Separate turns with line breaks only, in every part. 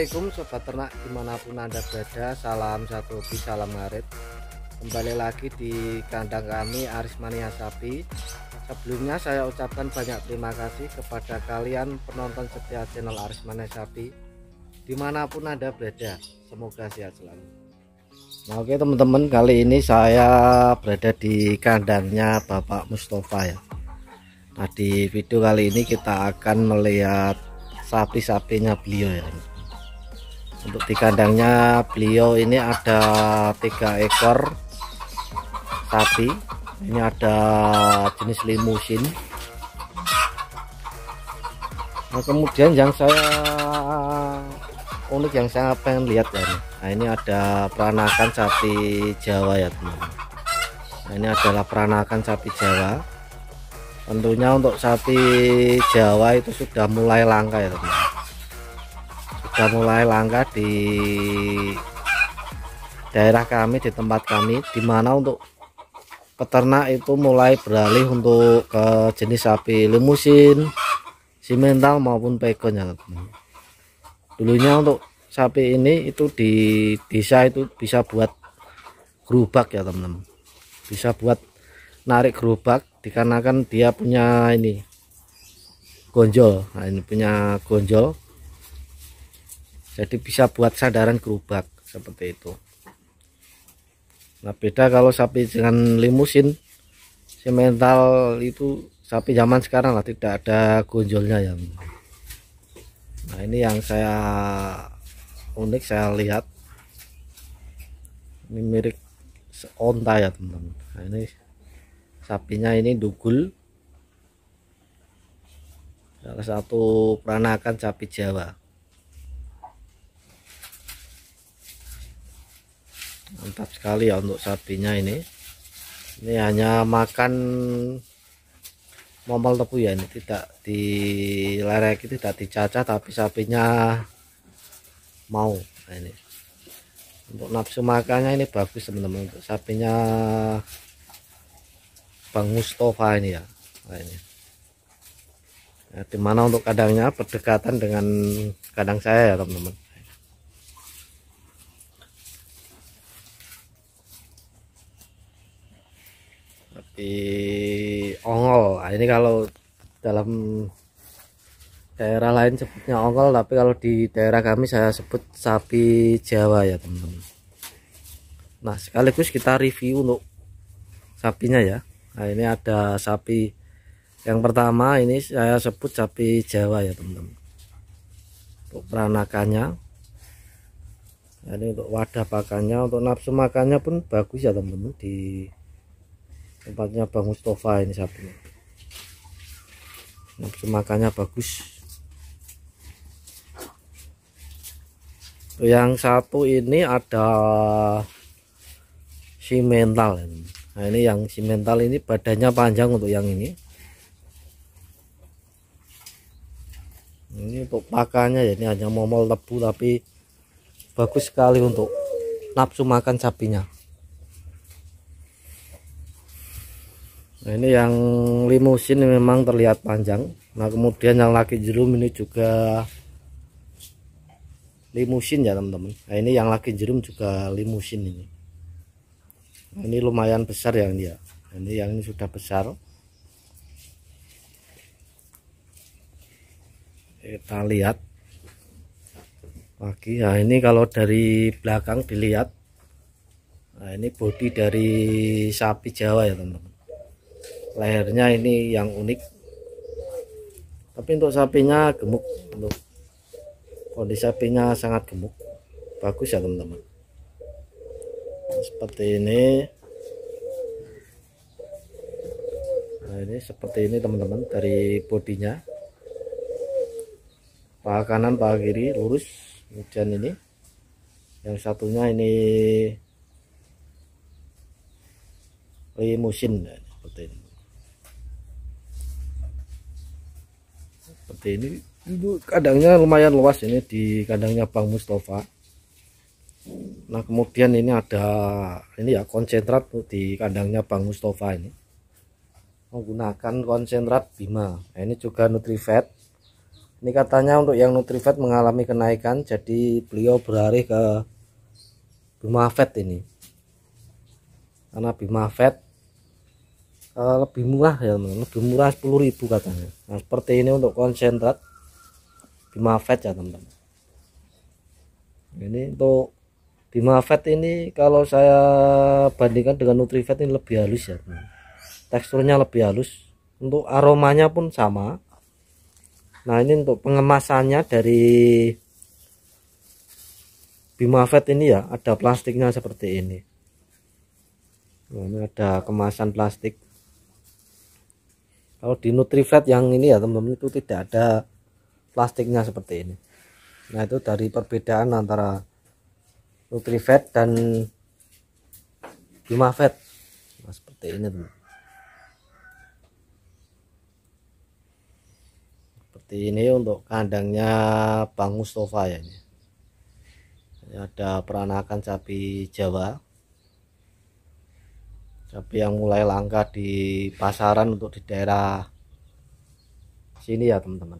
Assalamualaikum sobat ternak dimanapun anda berada salam satu hobi salam ngarit kembali lagi di kandang kami Arismania Sapi sebelumnya saya ucapkan banyak terima kasih kepada kalian penonton setia channel Arismania Sapi dimanapun anda berada semoga sehat selalu nah, oke teman-teman kali ini saya berada di kandangnya Bapak Mustafa ya Nah di video kali ini kita akan melihat sapi-sapinya beliau ya untuk di kandangnya beliau ini ada tiga ekor sapi ini ada jenis limusin nah kemudian yang saya unik yang saya pengen lihat ya nah ini ada peranakan sapi jawa ya teman nah ini adalah peranakan sapi jawa tentunya untuk sapi jawa itu sudah mulai langka ya teman sudah mulai langka di daerah kami di tempat kami dimana untuk peternak itu mulai beralih untuk ke jenis sapi limusin simental maupun pegon ya teman dulunya untuk sapi ini itu di desa itu bisa buat gerobak ya teman-teman bisa buat narik gerobak dikarenakan dia punya ini gonjol nah ini punya gonjol jadi bisa buat sadaran gerobak seperti itu nah beda kalau sapi dengan limusin semental itu sapi zaman sekarang lah tidak ada gonjolnya ya nah ini yang saya unik saya lihat ini mirip seonta ya teman-teman nah, ini sapinya ini dugul salah satu peranakan sapi Jawa mantap sekali ya untuk sapinya ini ini hanya makan momol tebu ya ini tidak di itu tidak dicacah tapi sapinya mau nah ini untuk nafsu makannya ini bagus teman-teman untuk sapinya Bang Mustafa ini ya nah ini nah, dimana untuk kadangnya berdekatan dengan kadang saya ya teman-teman di ongol nah, ini kalau dalam daerah lain sebutnya ongol tapi kalau di daerah kami saya sebut sapi jawa ya teman-teman nah sekaligus kita review untuk sapinya ya nah ini ada sapi yang pertama ini saya sebut sapi jawa ya teman-teman untuk peranakannya nah, ini untuk wadah pakannya untuk nafsu makannya pun bagus ya teman-teman di tempatnya Bang Mustafa ini sapinya nafsu makannya bagus yang satu ini ada si mental nah ini yang si mental ini badannya panjang untuk yang ini ini untuk pakannya ya ini hanya momol tebu tapi bagus sekali untuk nafsu makan sapinya Nah, ini yang limusin memang terlihat panjang. Nah, kemudian yang laki jerum ini juga limusin ya, teman-teman. Nah, ini yang laki jerum juga limusin ini. Nah, ini lumayan besar yang dia. Nah, ini yang ini sudah besar. Kita lihat lagi. Nah, ini kalau dari belakang dilihat. Nah, ini bodi dari sapi Jawa ya, teman-teman lehernya ini yang unik tapi untuk sapinya gemuk untuk kondisi sapinya sangat gemuk bagus ya teman-teman seperti ini nah ini seperti ini teman-teman dari bodinya paha kanan paha kiri lurus kemudian ini yang satunya ini limusin ya, seperti ini seperti ini itu kandangnya lumayan luas ini di kandangnya Bang Mustafa nah kemudian ini ada ini ya konsentrat di kandangnya Bang Mustafa ini menggunakan konsentrat Bima nah, ini juga Nutrivet ini katanya untuk yang Nutrivet mengalami kenaikan jadi beliau berlari ke Bima Vet ini karena Bima Vet uh, lebih murah ya teman lebih murah 10.000 katanya nah seperti ini untuk konsentrat bima Bimafet ya teman-teman ini untuk bima Bimafet ini kalau saya bandingkan dengan nutri Nutrivet ini lebih halus ya teman. teksturnya lebih halus untuk aromanya pun sama nah ini untuk pengemasannya dari bima Bimafet ini ya ada plastiknya seperti ini nah, ini ada kemasan plastik kalau di Nutrifat yang ini ya teman-teman itu tidak ada plastiknya seperti ini nah itu dari perbedaan antara Nutrifat dan Bimafet nah, seperti ini teman seperti ini untuk kandangnya Bang Mustafa ya ini ada peranakan sapi Jawa cabai yang mulai langka di pasaran untuk di daerah sini ya teman-teman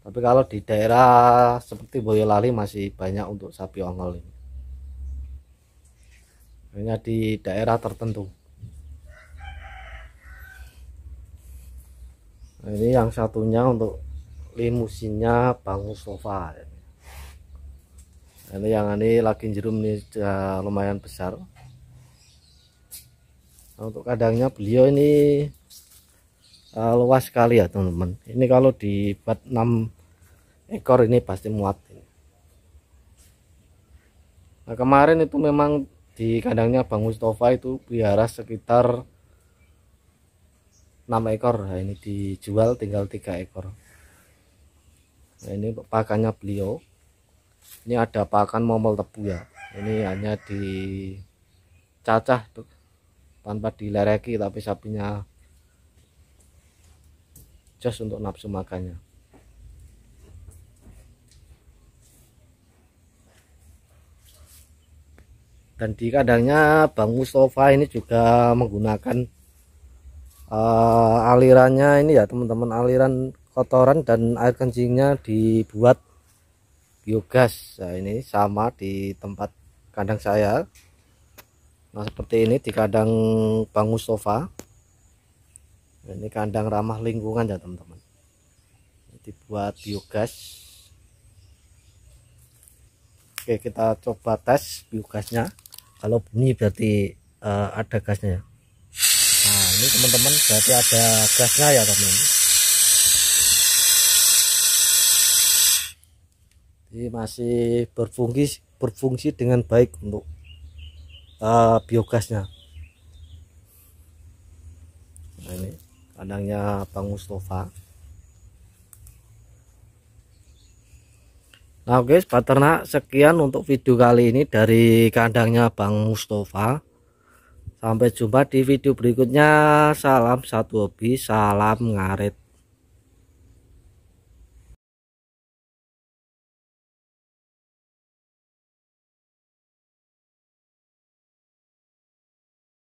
tapi kalau di daerah seperti Boyolali masih banyak untuk sapi ongol ini hanya di daerah tertentu nah, ini yang satunya untuk limusinnya bangun sofa ini yang ini lagi jerum ini eh, lumayan besar nah, untuk kandangnya beliau ini uh, luas sekali ya teman-teman ini kalau dibuat 6 ekor ini pasti muat nah kemarin itu memang di kandangnya Bang Mustafa itu biara sekitar 6 ekor nah, ini dijual tinggal 3 ekor nah, ini pakannya beliau ini ada pakan momol tebu ya ini hanya dicacah tuh tanpa dilereki tapi sapinya just untuk nafsu makannya dan di kandangnya Bang Mustafa ini juga menggunakan uh, alirannya ini ya teman-teman aliran kotoran dan air kencingnya dibuat biogas nah ini sama di tempat kandang saya Nah seperti ini di kandang bangus sofa. ini kandang ramah lingkungan ya teman-teman. Dibuat biogas. Oke kita coba tes biogasnya. Kalau bunyi berarti uh, ada gasnya. Ya? Nah ini teman-teman berarti ada gasnya ya teman-teman. Ini masih berfungsi berfungsi dengan baik untuk uh, ah, biogasnya nah ini kandangnya Bang Mustafa Nah oke okay, peternak sekian untuk video kali ini dari kandangnya Bang Mustafa Sampai jumpa di video berikutnya Salam satu hobi salam ngaret